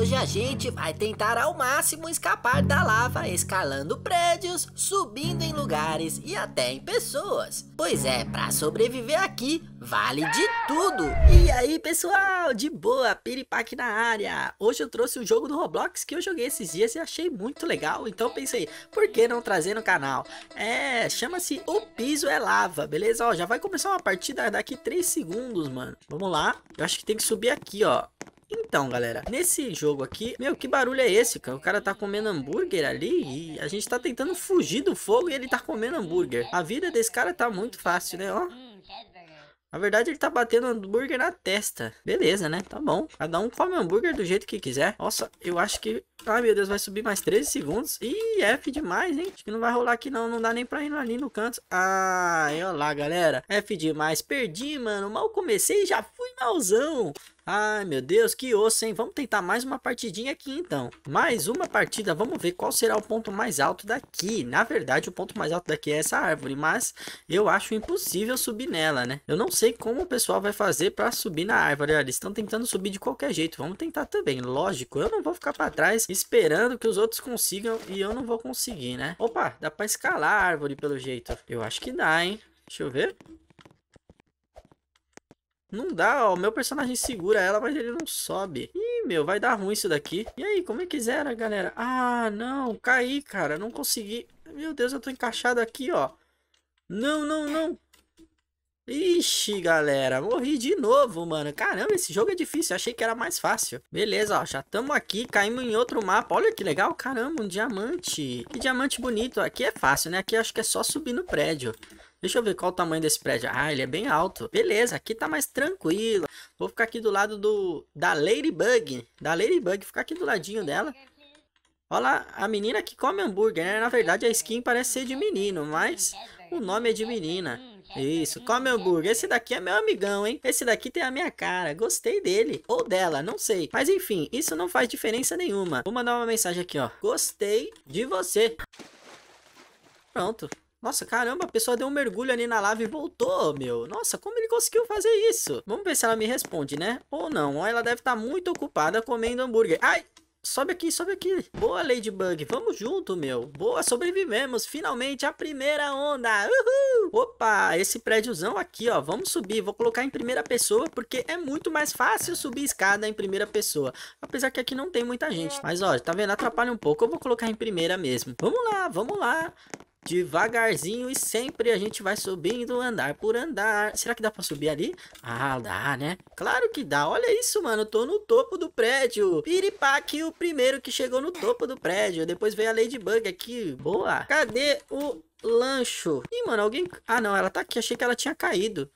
hoje a gente vai tentar ao máximo escapar da lava escalando prédios, subindo em lugares e até em pessoas. Pois é, para sobreviver aqui vale de tudo. E aí, pessoal, de boa, piripaque na área. Hoje eu trouxe um jogo do Roblox que eu joguei esses dias e achei muito legal, então pensei, por que não trazer no canal? É, chama-se O Piso é Lava, beleza? Ó, já vai começar uma partida daqui 3 segundos, mano. Vamos lá. Eu acho que tem que subir aqui, ó. Então, galera, nesse jogo aqui, meu, que barulho é esse, cara? O cara tá comendo hambúrguer ali e a gente tá tentando fugir do fogo e ele tá comendo hambúrguer. A vida desse cara tá muito fácil, né, ó. Na verdade, ele tá batendo hambúrguer na testa. Beleza, né? Tá bom. Cada um come hambúrguer do jeito que quiser. Nossa, eu acho que... Ai, meu Deus, vai subir mais 13 segundos. Ih, F demais, hein? Acho que não vai rolar aqui, não. Não dá nem pra ir ali no canto. Ah, olha lá, galera. F demais. Perdi, mano. Mal comecei e já fui malzão. Ai, meu Deus, que osso, hein? Vamos tentar mais uma partidinha aqui, então. Mais uma partida, vamos ver qual será o ponto mais alto daqui. Na verdade, o ponto mais alto daqui é essa árvore, mas eu acho impossível subir nela, né? Eu não sei como o pessoal vai fazer pra subir na árvore. eles estão tentando subir de qualquer jeito. Vamos tentar também, lógico. Eu não vou ficar pra trás esperando que os outros consigam e eu não vou conseguir, né? Opa, dá pra escalar a árvore pelo jeito. Eu acho que dá, hein? Deixa eu ver. Não dá, ó. O meu personagem segura ela, mas ele não sobe. Ih, meu, vai dar ruim isso daqui. E aí, como é que zera, galera? Ah, não. Caí, cara. Não consegui. Meu Deus, eu tô encaixado aqui, ó. Não, não, não. Ixi, galera, morri de novo, mano. Caramba, esse jogo é difícil, eu achei que era mais fácil. Beleza, ó, já estamos aqui, caímos em outro mapa. Olha que legal, caramba, um diamante. Que diamante bonito. Aqui é fácil, né? Aqui acho que é só subir no prédio. Deixa eu ver qual o tamanho desse prédio. Ah, ele é bem alto. Beleza, aqui tá mais tranquilo. Vou ficar aqui do lado do da Ladybug. Da Ladybug, ficar aqui do ladinho dela. Olha lá, a menina que come hambúrguer, né? Na verdade, a skin parece ser de menino, mas o nome é de menina. Isso, come hambúrguer. Esse daqui é meu amigão, hein? Esse daqui tem a minha cara. Gostei dele. Ou dela, não sei. Mas enfim, isso não faz diferença nenhuma. Vou mandar uma mensagem aqui, ó. Gostei de você. Pronto. Nossa, caramba, a pessoa deu um mergulho ali na lava e voltou, meu. Nossa, como ele conseguiu fazer isso? Vamos ver se ela me responde, né? Ou não. Ou ela deve estar tá muito ocupada comendo hambúrguer. Ai, Sobe aqui, sobe aqui. Boa, Ladybug. Vamos junto, meu. Boa, sobrevivemos. Finalmente a primeira onda. Uhul! Opa, esse prédiozão aqui, ó. Vamos subir. Vou colocar em primeira pessoa, porque é muito mais fácil subir escada em primeira pessoa. Apesar que aqui não tem muita gente. Mas, ó, tá vendo? Atrapalha um pouco. Eu vou colocar em primeira mesmo. Vamos lá, vamos lá devagarzinho e sempre a gente vai subindo andar por andar. Será que dá para subir ali? Ah, dá, né? Claro que dá. Olha isso, mano. Eu tô no topo do prédio. Piripá o primeiro que chegou no topo do prédio. Depois veio a Ladybug aqui. Boa. Cadê o lancho? Ih, mano, alguém... Ah, não. Ela tá aqui. Achei que ela tinha caído.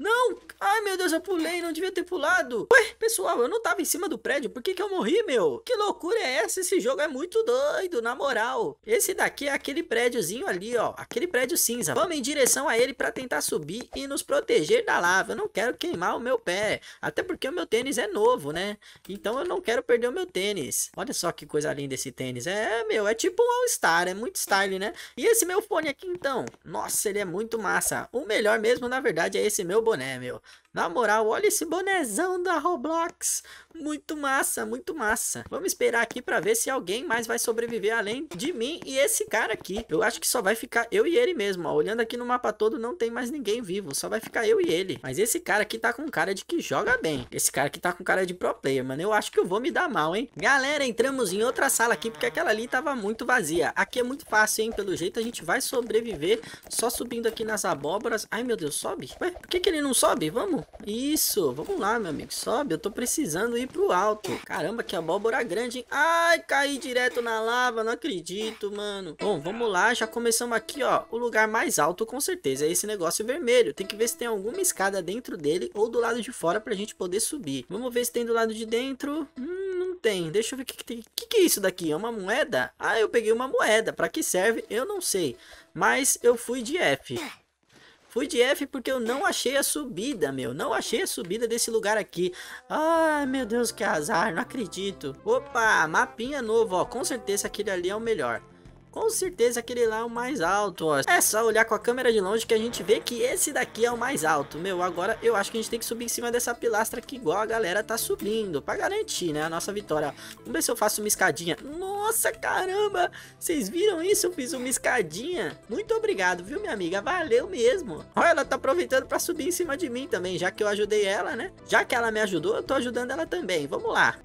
Não! Ai, meu Deus, eu pulei, não devia ter pulado. Ué, pessoal, eu não tava em cima do prédio, por que que eu morri, meu? Que loucura é essa? Esse jogo é muito doido, na moral. Esse daqui é aquele prédiozinho ali, ó. Aquele prédio cinza. Vamos em direção a ele pra tentar subir e nos proteger da lava. Eu não quero queimar o meu pé. Até porque o meu tênis é novo, né? Então eu não quero perder o meu tênis. Olha só que coisa linda esse tênis. É, meu, é tipo um All-Star, é muito style, né? E esse meu fone aqui, então? Nossa, ele é muito massa. O melhor mesmo, na verdade, é esse meu boné, meu. Na moral, olha esse bonezão da Roblox. Muito massa, muito massa. Vamos esperar aqui pra ver se alguém mais vai sobreviver além de mim e esse cara aqui. Eu acho que só vai ficar eu e ele mesmo, ó. Olhando aqui no mapa todo, não tem mais ninguém vivo. Só vai ficar eu e ele. Mas esse cara aqui tá com cara de que joga bem. Esse cara aqui tá com cara de pro player, mano. Eu acho que eu vou me dar mal, hein? Galera, entramos em outra sala aqui porque aquela ali tava muito vazia. Aqui é muito fácil, hein? Pelo jeito a gente vai sobreviver só subindo aqui nas abóboras. Ai, meu Deus, sobe? Ué, por que que ele não sobe? Vamos isso. Vamos lá, meu amigo. Sobe, eu tô precisando ir pro alto. Caramba, que abóbora grande, hein? Ai, caí direto na lava. Não acredito, mano. Bom, vamos lá. Já começamos aqui, ó. O lugar mais alto, com certeza, é esse negócio vermelho. Tem que ver se tem alguma escada dentro dele ou do lado de fora pra gente poder subir. Vamos ver se tem do lado de dentro. Hum, não tem. Deixa eu ver o que, que tem. O que, que é isso daqui? É uma moeda? Ah, eu peguei uma moeda. Pra que serve? Eu não sei. Mas eu fui de F. Fui de F porque eu não achei a subida, meu. Não achei a subida desse lugar aqui. Ai, meu Deus, que azar. Não acredito. Opa, mapinha novo, ó. Com certeza aquele ali é o melhor. Com certeza aquele lá é o mais alto, ó. É só olhar com a câmera de longe que a gente vê que esse daqui é o mais alto. Meu, agora eu acho que a gente tem que subir em cima dessa pilastra aqui igual a galera tá subindo. Pra garantir, né, a nossa vitória. Vamos ver se eu faço uma escadinha. Nossa, caramba! Vocês viram isso? Eu fiz uma escadinha. Muito obrigado, viu, minha amiga? Valeu mesmo. Olha, ela tá aproveitando pra subir em cima de mim também, já que eu ajudei ela, né? Já que ela me ajudou, eu tô ajudando ela também. Vamos lá.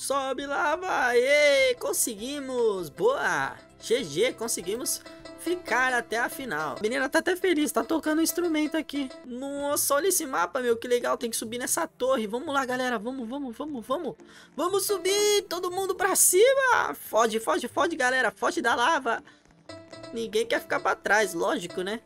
Sobe lá, vai! Ei, conseguimos! Boa! GG, conseguimos ficar até a final. A menina tá até feliz, tá tocando um instrumento aqui. Nossa, olha esse mapa, meu, que legal. Tem que subir nessa torre. Vamos lá, galera. Vamos, vamos, vamos, vamos. Vamos subir, todo mundo pra cima. Foge, foge, foge, galera. Foge da lava. Ninguém quer ficar pra trás, lógico, né?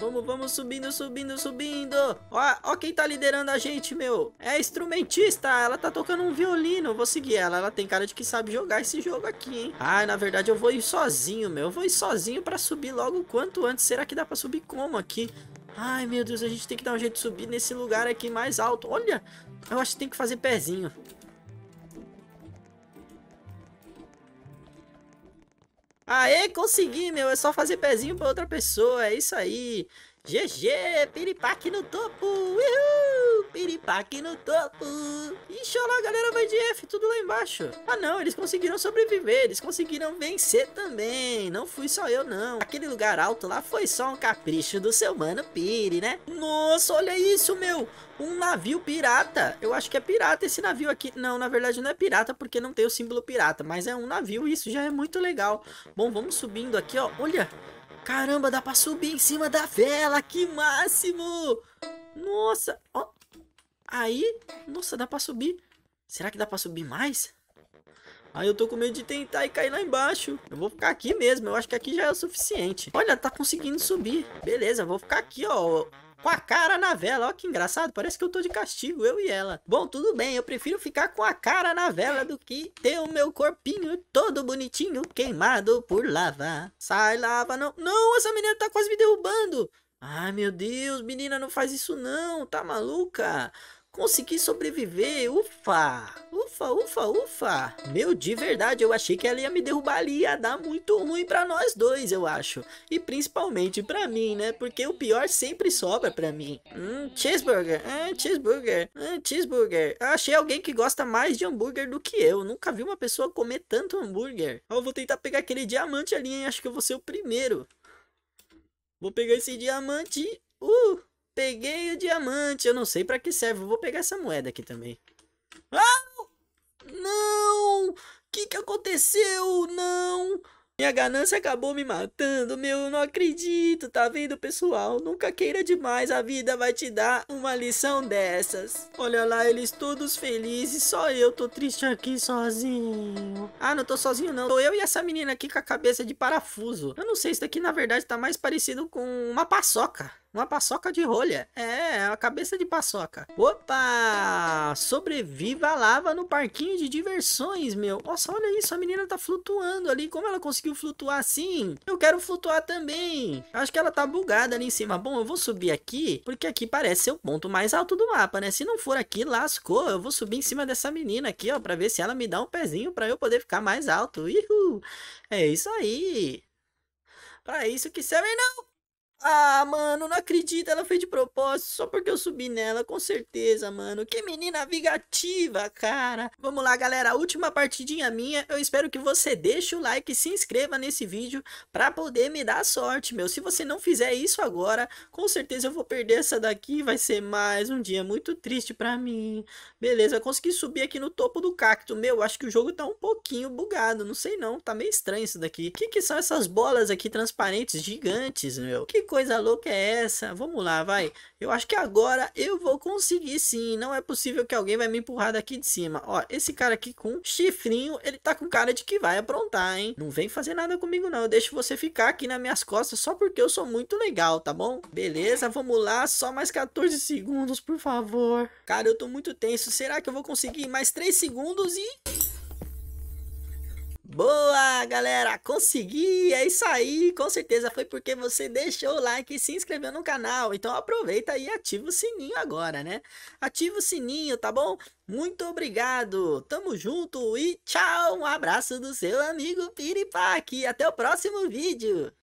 Vamos, vamos subindo, subindo, subindo. Ó, ó quem tá liderando a gente, meu. É a instrumentista. Ela tá tocando um violino. vou seguir ela. Ela tem cara de que sabe jogar esse jogo aqui, hein? Ai, na verdade eu vou ir sozinho, meu. Eu vou ir sozinho pra subir logo quanto antes. Será que dá pra subir como aqui? Ai, meu Deus, a gente tem que dar um jeito de subir nesse lugar aqui mais alto. Olha, eu acho que tem que fazer pezinho. Aê, consegui, meu. É só fazer pezinho pra outra pessoa. É isso aí. GG, piripaque no topo. Uhul, piripaque no topo. Ih. Ixi, olha lá, a galera vai de F, tudo lá embaixo. Ah não, eles conseguiram sobreviver, eles conseguiram vencer também. Não fui só eu não. Aquele lugar alto lá foi só um capricho do seu mano Piri né? Nossa, olha isso, meu. Um navio pirata. Eu acho que é pirata esse navio aqui. Não, na verdade não é pirata porque não tem o símbolo pirata, mas é um navio e isso já é muito legal. Bom, vamos subindo aqui, ó. Olha, caramba, dá pra subir em cima da vela, que máximo. Nossa, ó. Aí, nossa, dá pra subir. Será que dá pra subir mais? Aí eu tô com medo de tentar e cair lá embaixo. Eu vou ficar aqui mesmo. Eu acho que aqui já é o suficiente. Olha, tá conseguindo subir. Beleza, vou ficar aqui, ó. Com a cara na vela, ó que engraçado, parece que eu tô de castigo, eu e ela. Bom, tudo bem, eu prefiro ficar com a cara na vela do que ter o meu corpinho todo bonitinho queimado por lava. Sai lava, não. Não, essa menina tá quase me derrubando. Ai, meu Deus, menina, não faz isso não, tá maluca? Consegui sobreviver, ufa, ufa, ufa, ufa. Meu, de verdade, eu achei que ela ia me derrubar ali, ia dar muito ruim para nós dois, eu acho. E principalmente para mim, né? Porque o pior sempre sobra para mim. Hum, cheeseburger, hum, cheeseburger, hum, cheeseburger. Achei alguém que gosta mais de hambúrguer do que eu. Nunca vi uma pessoa comer tanto hambúrguer. Eu vou tentar pegar aquele diamante ali, hein? Acho que eu vou ser o primeiro. Vou pegar esse diamante. Uh! Peguei o diamante. Eu não sei pra que serve. Eu vou pegar essa moeda aqui também. Ah! Não! O que, que aconteceu? Não! Minha ganância acabou me matando, meu, eu não acredito, tá vendo, pessoal? Nunca queira demais, a vida vai te dar uma lição dessas. Olha lá, eles todos felizes, só eu tô triste aqui sozinho. Ah, não tô sozinho não, tô eu e essa menina aqui com a cabeça de parafuso. Eu não sei, isso daqui na verdade tá mais parecido com uma paçoca. Uma paçoca de rolha. É, é, a cabeça de paçoca. Opa! Sobreviva a lava no parquinho de diversões, meu. Nossa, olha isso. A menina tá flutuando ali. Como ela conseguiu flutuar assim? Eu quero flutuar também. Acho que ela tá bugada ali em cima. Bom, eu vou subir aqui, porque aqui parece ser o ponto mais alto do mapa, né? Se não for aqui, lascou. Eu vou subir em cima dessa menina aqui, ó, pra ver se ela me dá um pezinho pra eu poder ficar mais alto. Ihu! É isso aí. Pra isso que serve não. Ah, mano, não acredito, ela fez de propósito, só porque eu subi nela, com certeza, mano. Que menina vigativa, cara. Vamos lá, galera, última partidinha minha. Eu espero que você deixe o like e se inscreva nesse vídeo pra poder me dar sorte, meu. Se você não fizer isso agora, com certeza eu vou perder essa daqui, vai ser mais um dia muito triste pra mim. Beleza, consegui subir aqui no topo do cacto, meu. Acho que o jogo tá um pouquinho bugado, não sei não, tá meio estranho isso daqui. O que que são essas bolas aqui transparentes gigantes, meu? Que coisa louca é essa? Vamos lá, vai. Eu acho que agora eu vou conseguir sim. Não é possível que alguém vai me empurrar daqui de cima. Ó, esse cara aqui com chifrinho, ele tá com cara de que vai aprontar, hein? Não vem fazer nada comigo não. Eu deixo você ficar aqui nas minhas costas só porque eu sou muito legal, tá bom? Beleza, vamos lá. Só mais 14 segundos, por favor. Cara, eu tô muito tenso. Será que eu vou conseguir mais 3 segundos e... Boa, galera! Consegui! É isso aí! Com certeza foi porque você deixou o like e se inscreveu no canal. Então aproveita e ativa o sininho agora, né? Ativa o sininho, tá bom? Muito obrigado! Tamo junto e tchau! Um abraço do seu amigo Piripaque! Até o próximo vídeo!